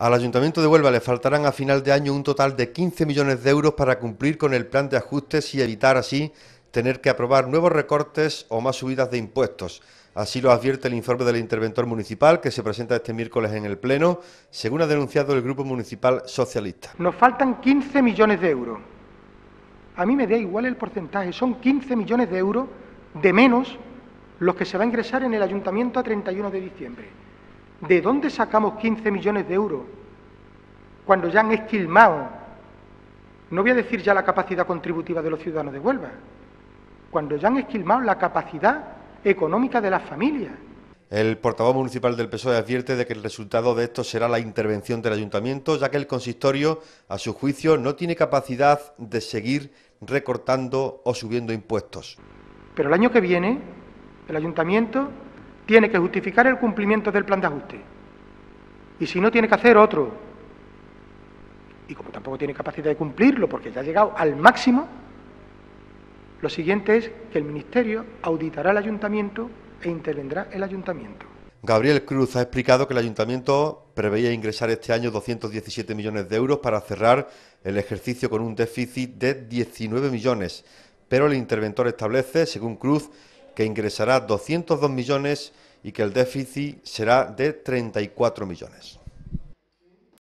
Al Ayuntamiento de Huelva le faltarán a final de año un total de 15 millones de euros para cumplir con el plan de ajustes y evitar así tener que aprobar nuevos recortes o más subidas de impuestos. Así lo advierte el informe del interventor municipal que se presenta este miércoles en el Pleno, según ha denunciado el Grupo Municipal Socialista. Nos faltan 15 millones de euros. A mí me da igual el porcentaje, son 15 millones de euros de menos los que se va a ingresar en el Ayuntamiento a 31 de diciembre. ¿de dónde sacamos 15 millones de euros cuando ya han esquilmado? No voy a decir ya la capacidad contributiva de los ciudadanos de Huelva, cuando ya han esquilmado la capacidad económica de las familias. El portavoz municipal del PSOE advierte de que el resultado de esto será la intervención del ayuntamiento, ya que el consistorio, a su juicio, no tiene capacidad de seguir recortando o subiendo impuestos. Pero el año que viene, el ayuntamiento tiene que justificar el cumplimiento del plan de ajuste. Y si no, tiene que hacer otro. Y como tampoco tiene capacidad de cumplirlo, porque ya ha llegado al máximo, lo siguiente es que el Ministerio auditará el ayuntamiento e intervendrá el ayuntamiento. Gabriel Cruz ha explicado que el ayuntamiento preveía ingresar este año 217 millones de euros para cerrar el ejercicio con un déficit de 19 millones, pero el interventor establece, según Cruz, que ingresará 202 millones y que el déficit será de 34 millones.